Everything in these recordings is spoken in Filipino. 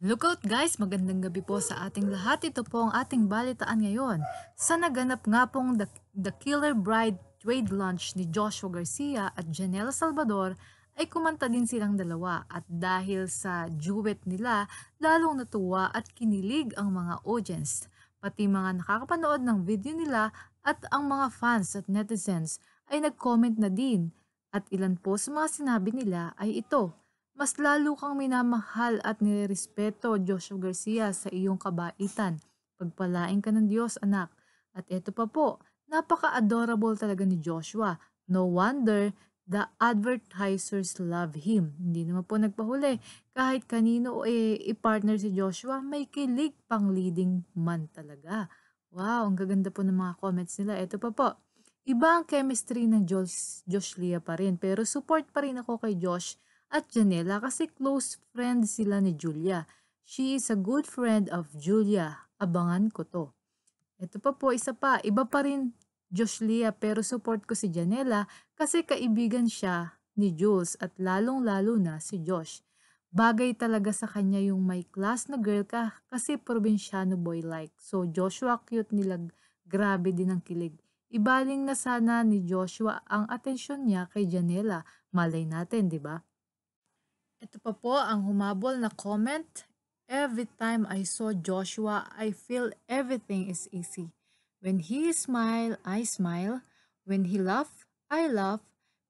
Look out guys, magandang gabi po sa ating lahat. Ito po ang ating balitaan ngayon sa naganap nga pong The, The Killer Bride trade launch ni Joshua Garcia at Janelle Salvador ay kumanta din silang dalawa at dahil sa duet nila, lalong natuwa at kinilig ang mga audience. Pati mga nakakapanood ng video nila at ang mga fans at netizens ay nag-comment na din at ilan po sa mga sinabi nila ay ito mas lalo kang minamahal at nirerespeto, Joshua Garcia, sa iyong kabaitan. Pagpalain ka ng Diyos, anak. At eto pa po, napaka-adorable talaga ni Joshua. No wonder the advertisers love him. Hindi naman po nagpahuli. Kahit kanino eh, i-partner si Joshua, may kilig pang leading man talaga. Wow, ang gaganda po ng mga comments nila. Ito pa po. Iba ang chemistry ng Josh, Josh Lea pa rin. Pero support pa rin ako kay Josh at Janela kasi close friend sila ni Julia. She is a good friend of Julia. Abangan ko to. Ito pa po, isa pa. Iba pa rin Josh Joshlia pero support ko si Janela kasi kaibigan siya ni Jules at lalong-lalo na si Josh. Bagay talaga sa kanya yung may class na girl ka kasi probinsyano boy like. So Joshua cute nila, grabe din ang kilig. Ibaling na sana ni Joshua ang atensyon niya kay Janela. Malay natin, di ba? Ito pa po ang humabol na comment. Every time I saw Joshua, I feel everything is easy. When he smile, I smile. When he laugh, I laugh.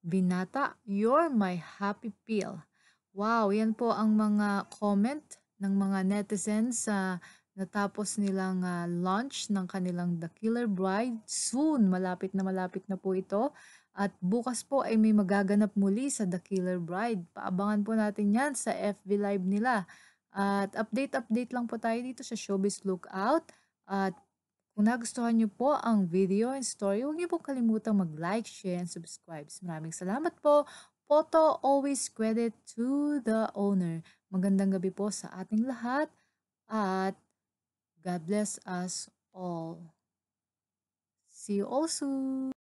Binata, you're my happy pill. Wow, yan po ang mga comment ng mga netizens sa uh, Natapos nilang uh, launch ng kanilang The Killer Bride. Soon, malapit na malapit na po ito. At bukas po ay may magaganap muli sa The Killer Bride. Paabangan po natin yan sa FB Live nila. At update-update lang po tayo dito sa Showbiz Lookout. At kung nagustuhan niyo po ang video and story, huwag niyo po kalimutang mag-like, share, and subscribe. Maraming salamat po. Photo always credit to the owner. Magandang gabi po sa ating lahat. At God bless us all. See you all soon.